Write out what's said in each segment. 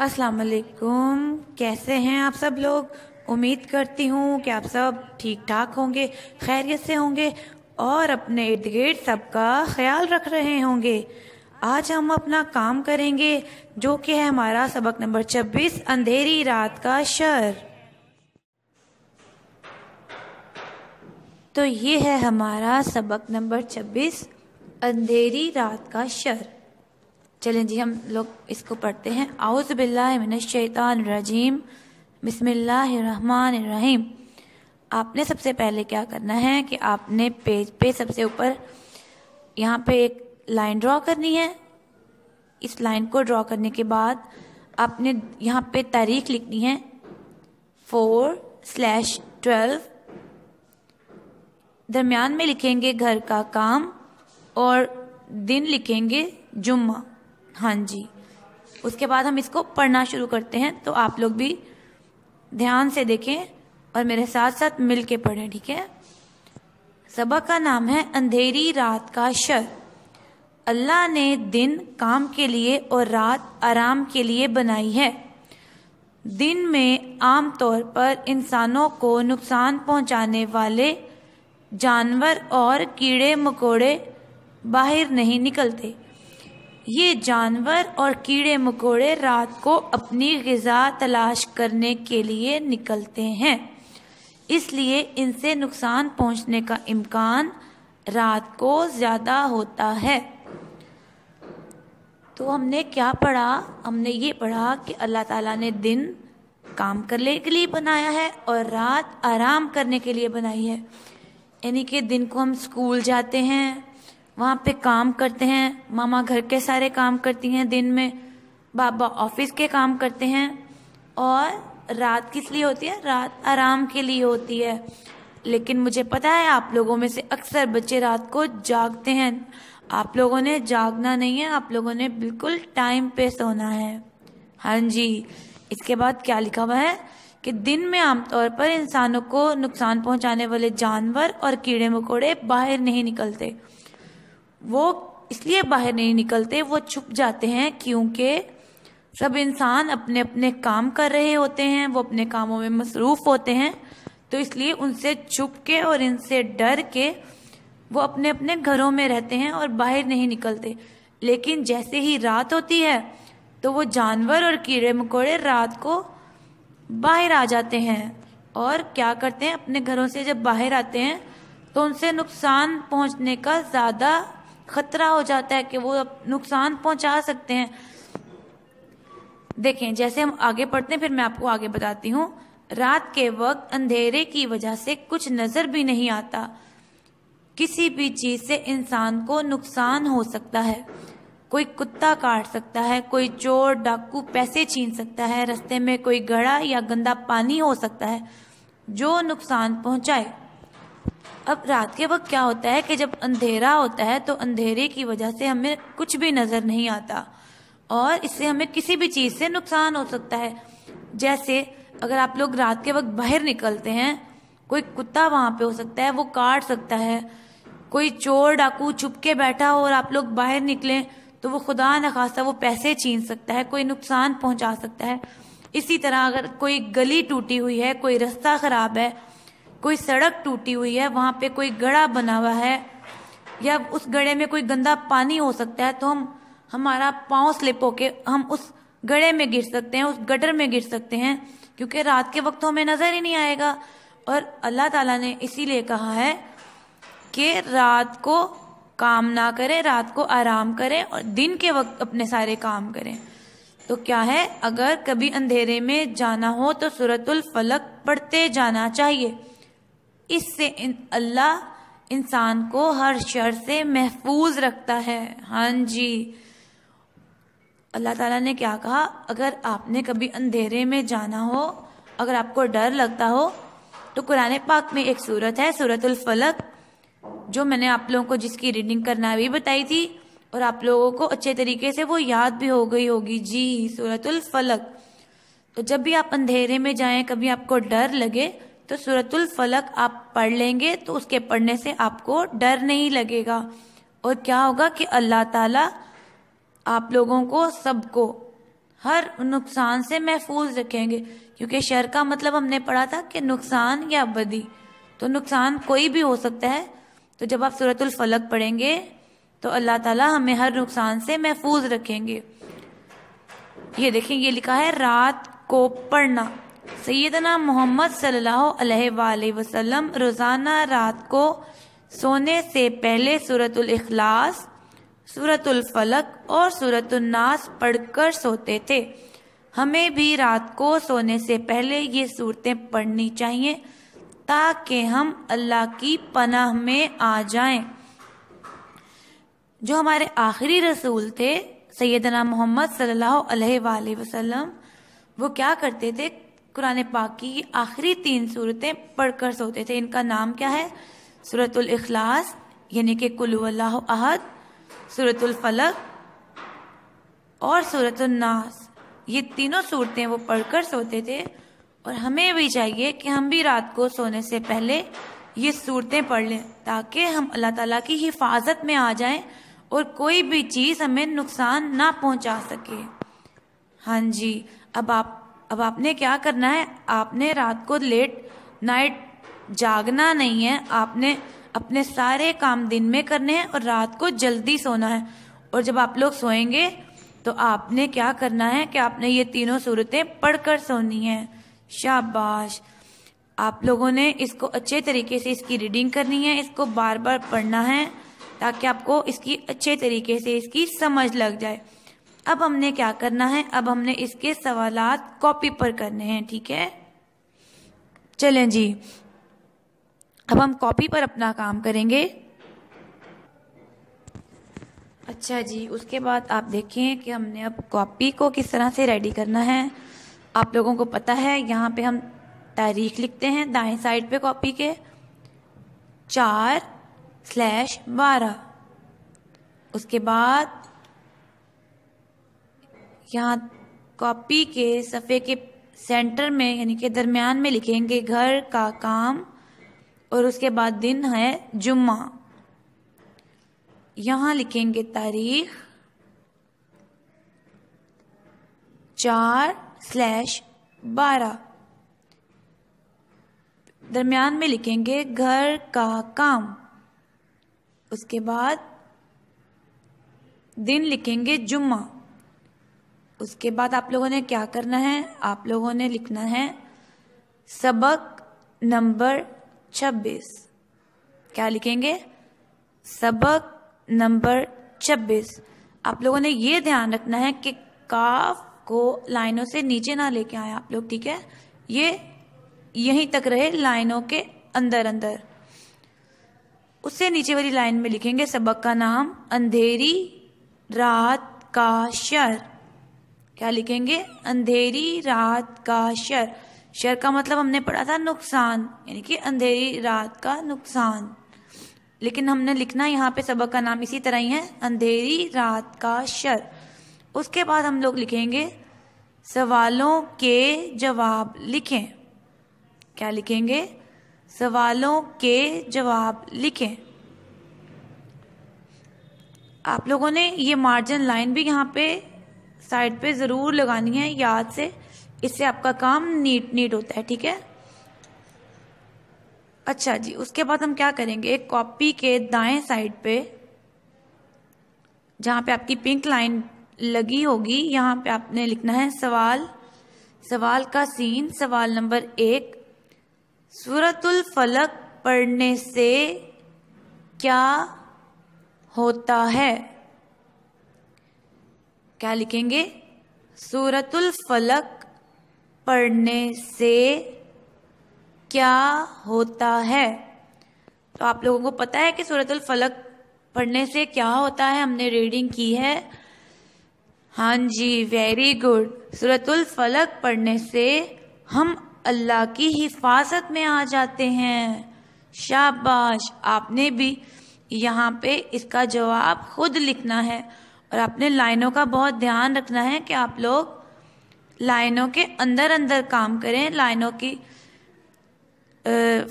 अस्सलाम वालेकुम कैसे हैं आप सब लोग उम्मीद करती हूँ कि आप सब ठीक ठाक होंगे खैरियत से होंगे और अपने इर्द गिर्द सबका ख्याल रख रहे होंगे आज हम अपना काम करेंगे जो कि है हमारा सबक नंबर 26 अंधेरी रात का शर तो ये है हमारा सबक नंबर 26 अंधेरी रात का शर चलें जी हम लोग इसको पढ़ते हैं आउज़ बिल्लाजीम बिस्मिल्लाम आपने सबसे पहले क्या करना है कि आपने पेज पे सबसे ऊपर यहाँ पे एक लाइन ड्रॉ करनी है इस लाइन को ड्रॉ करने के बाद आपने यहाँ पे तारीख लिखनी है फोर स्लैश ट्वेल्व दरमियान में लिखेंगे घर का काम और दिन लिखेंगे जुम्मा हाँ जी उसके बाद हम इसको पढ़ना शुरू करते हैं तो आप लोग भी ध्यान से देखें और मेरे साथ साथ मिल के पढ़ें ठीक है सबक का नाम है अंधेरी रात का शर अल्लाह ने दिन काम के लिए और रात आराम के लिए बनाई है दिन में आमतौर पर इंसानों को नुकसान पहुंचाने वाले जानवर और कीड़े मकोड़े बाहर नहीं निकलते ये जानवर और कीड़े मकोड़े रात को अपनी गज़ा तलाश करने के लिए निकलते हैं इसलिए इनसे नुकसान पहुंचने का इम्कान रात को ज़्यादा होता है तो हमने क्या पढ़ा हमने ये पढ़ा कि अल्लाह ताला ने दिन काम करने के लिए बनाया है और रात आराम करने के लिए बनाई है यानी कि दिन को हम स्कूल जाते हैं वहाँ पे काम करते हैं मामा घर के सारे काम करती हैं दिन में बाबा ऑफिस के काम करते हैं और रात किस लिए होती है रात आराम के लिए होती है लेकिन मुझे पता है आप लोगों में से अक्सर बच्चे रात को जागते हैं आप लोगों ने जागना नहीं है आप लोगों ने बिल्कुल टाइम पे सोना है हाँ जी इसके बाद क्या लिखा हुआ है कि दिन में आमतौर पर इंसानों को नुकसान पहुंचाने वाले जानवर और कीड़े मकोड़े बाहर नहीं निकलते वो इसलिए बाहर नहीं निकलते वो छुप जाते हैं क्योंकि सब इंसान अपने अपने काम कर रहे होते हैं वो अपने कामों में मसरूफ़ होते हैं तो इसलिए उनसे छुप के और इनसे डर के वो अपने अपने घरों में रहते हैं और बाहर नहीं निकलते लेकिन जैसे ही रात होती है तो वो जानवर और कीड़े मकोड़े रात को बाहर आ जाते हैं और क्या करते हैं अपने घरों से जब बाहर आते हैं तो उनसे नुकसान पहुंचने का ज़्यादा खतरा हो जाता है कि वो नुकसान पहुंचा सकते हैं देखें जैसे हम आगे पढ़ते हैं फिर मैं आपको आगे बताती हूँ रात के वक्त अंधेरे की वजह से कुछ नजर भी नहीं आता किसी भी चीज से इंसान को नुकसान हो सकता है कोई कुत्ता काट सकता है कोई चोर डाकू पैसे छीन सकता है रस्ते में कोई गड़ा या गंदा पानी हो सकता है जो नुकसान पहुंचाए अब रात के वक्त क्या होता है कि जब अंधेरा होता है तो अंधेरे की वजह से हमें कुछ भी नज़र नहीं आता और इससे हमें किसी भी चीज़ से नुकसान हो सकता है जैसे अगर आप लोग रात के वक्त बाहर निकलते हैं कोई कुत्ता वहां पे हो सकता है वो काट सकता है कोई चोर डाकू छुप के बैठा हो और आप लोग बाहर निकले तो वो खुदा न खासा वो पैसे छीन सकता है कोई नुकसान पहुंचा सकता है इसी तरह अगर कोई गली टूटी हुई है कोई रास्ता ख़राब है कोई सड़क टूटी हुई है वहाँ पे कोई गड़ा बना हुआ है या उस गड़े में कोई गंदा पानी हो सकता है तो हम हमारा पाँव स्लिप होके हम उस गड़े में गिर सकते हैं उस गटर में गिर सकते हैं क्योंकि रात के वक्त हमें नज़र ही नहीं आएगा और अल्लाह ताला ने इसीलिए कहा है कि रात को काम ना करें रात को आराम करें और दिन के वक्त अपने सारे काम करें तो क्या है अगर कभी अंधेरे में जाना हो तो सूरतुल फलक पढ़ते जाना चाहिए इससे इन अल्लाह इंसान को हर शर से महफूज रखता है हाँ जी अल्लाह ताला ने क्या कहा अगर आपने कभी अंधेरे में जाना हो अगर आपको डर लगता हो तो कुरान पाक में एक सूरत है सूरतुल फलक जो मैंने आप लोगों को जिसकी रीडिंग करना भी बताई थी और आप लोगों को अच्छे तरीके से वो याद भी हो गई होगी जी सूरतुल फलक तो जब भी आप अंधेरे में जाएं कभी आपको डर लगे तो सूरतुल फलक आप पढ़ लेंगे तो उसके पढ़ने से आपको डर नहीं लगेगा और क्या होगा कि अल्लाह ताला आप लोगों को सबको हर नुकसान से महफूज रखेंगे क्योंकि शर का मतलब हमने पढ़ा था कि नुकसान या बदी तो नुकसान कोई भी हो सकता है तो जब आप सूरतुल फलक पढ़ेंगे तो अल्लाह ताला हमें हर नुकसान से महफूज रखेंगे ये देखें ये लिखा है रात को पढ़ना सैदना मोहम्मद सल्लाम वसल्लम रोज़ाना रात को सोने से पहले सूरतुल सूरतलफलक और सूरतनास और कर पढ़कर सोते थे हमें भी रात को सोने से पहले ये सूरतें पढ़नी चाहिए ताकि हम अल्लाह की पनाह में आ जाएं। जो हमारे आखिरी रसूल थे सैदना मोहम्मद सल्लल्लाहु अलैहि वसल्लम वो क्या करते थे कुरान पाक की आखिरी तीन सूरतें पढ़कर सोते थे इनका नाम क्या है सूरतुल इखलास यानी कि कुल्लाह अहद सूरतुल फलक और सूरतुल नास ये तीनों सूरतें वो पढ़कर सोते थे और हमें भी चाहिए कि हम भी रात को सोने से पहले ये सूरतें पढ़ लें ताकि हम अल्लाह ताला की हिफाजत में आ जाएं और कोई भी चीज़ हमें नुकसान ना पहुंचा सके हाँ जी अब आप अब आपने क्या करना है आपने रात को लेट नाइट जागना नहीं है आपने अपने सारे काम दिन में करने हैं और रात को जल्दी सोना है और जब आप लोग सोएंगे तो आपने क्या करना है कि आपने ये तीनों सूरतें पढ़कर सोनी है शाबाश आप लोगों ने इसको अच्छे तरीके से इसकी रीडिंग करनी है इसको बार बार पढ़ना है ताकि आपको इसकी अच्छे तरीके से इसकी समझ लग जाए अब हमने क्या करना है अब हमने इसके सवाल कॉपी पर करने हैं ठीक है चलें जी अब हम कॉपी पर अपना काम करेंगे अच्छा जी उसके बाद आप देखें कि हमने अब कॉपी को किस तरह से रेडी करना है आप लोगों को पता है यहाँ पे हम तारीख लिखते हैं दाएं साइड पे कॉपी के चार स्लैश बारह उसके बाद यहाँ कॉपी के सफ़े के सेंटर में यानी कि दरमियान में लिखेंगे घर का काम और उसके बाद दिन है जुम्मा यहाँ लिखेंगे तारीख चार स्लैश बारह दरमियान में लिखेंगे घर का काम उसके बाद दिन लिखेंगे जुम्मा उसके बाद आप लोगों ने क्या करना है आप लोगों ने लिखना है सबक नंबर 26 क्या लिखेंगे सबक नंबर 26 आप लोगों ने ये ध्यान रखना है कि काफ को लाइनों से नीचे ना लेके आए आप लोग ठीक है ये यहीं तक रहे लाइनों के अंदर अंदर उससे नीचे वाली लाइन में लिखेंगे सबक का नाम अंधेरी रात का शर क्या लिखेंगे अंधेरी रात का शर शर का मतलब हमने पढ़ा था नुकसान यानी कि अंधेरी रात का नुकसान लेकिन हमने लिखना यहाँ पे सबक का नाम इसी तरह ही है अंधेरी रात का शर उसके बाद हम लोग लिखेंगे सवालों के जवाब लिखें क्या लिखेंगे सवालों के जवाब लिखें आप लोगों ने ये मार्जिन लाइन भी यहाँ पे साइड पे ज़रूर लगानी है याद से इससे आपका काम नीट नीट होता है ठीक है अच्छा जी उसके बाद हम क्या करेंगे कॉपी के दाएं साइड पे जहां पे आपकी पिंक लाइन लगी होगी यहां पे आपने लिखना है सवाल सवाल का सीन सवाल नंबर एक सूरतुल फलक पढ़ने से क्या होता है क्या लिखेंगे सूरतुल फलक पढ़ने से क्या होता है तो आप लोगों को पता है कि सूरतुल फलक पढ़ने से क्या होता है हमने रीडिंग की है हाँ जी वेरी गुड सूरतुल फलक पढ़ने से हम अल्लाह की हिफाजत में आ जाते हैं शाबाश आपने भी यहाँ पे इसका जवाब खुद लिखना है और आपने लाइनों का बहुत ध्यान रखना है कि आप लोग लाइनों के अंदर अंदर काम करें लाइनों की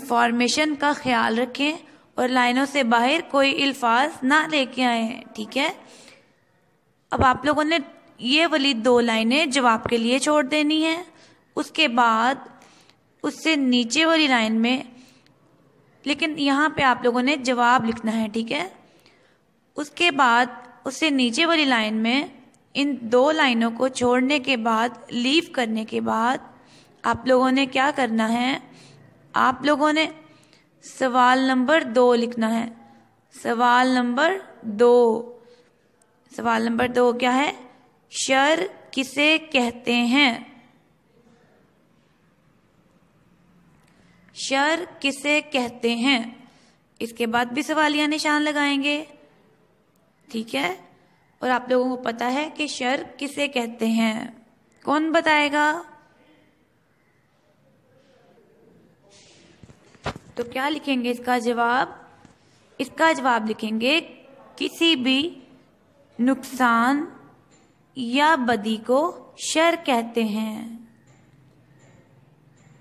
फॉर्मेशन का ख्याल रखें और लाइनों से बाहर कोई अल्फाज ना लेके आए ठीक है अब आप लोगों ने ये वाली दो लाइनें जवाब के लिए छोड़ देनी है उसके बाद उससे नीचे वाली लाइन में लेकिन यहाँ पे आप लोगों ने जवाब लिखना है ठीक है उसके बाद उससे नीचे वाली लाइन में इन दो लाइनों को छोड़ने के बाद लीव करने के बाद आप लोगों ने क्या करना है आप लोगों ने सवाल नंबर दो लिखना है सवाल नंबर दो सवाल नंबर दो क्या है शर किसे कहते हैं शर किसे कहते हैं इसके बाद भी सवालिया निशान लगाएंगे ठीक है और आप लोगों को पता है कि शर किसे कहते हैं कौन बताएगा तो क्या लिखेंगे इसका जवाब इसका जवाब लिखेंगे किसी भी नुकसान या बदी को शर कहते हैं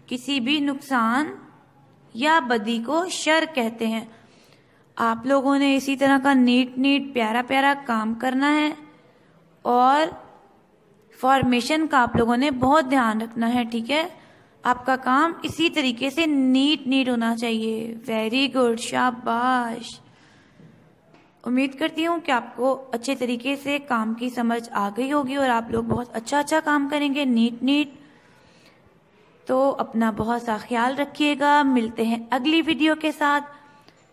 किसी भी नुकसान या बदी को शर कहते हैं आप लोगों ने इसी तरह का नीट नीट प्यारा प्यारा काम करना है और फॉर्मेशन का आप लोगों ने बहुत ध्यान रखना है ठीक है आपका काम इसी तरीके से नीट नीट होना चाहिए वेरी गुड शाबाश उम्मीद करती हूँ कि आपको अच्छे तरीके से काम की समझ आ गई होगी और आप लोग बहुत अच्छा अच्छा काम करेंगे नीट नीट तो अपना बहुत सा ख्याल रखिएगा मिलते हैं अगली वीडियो के साथ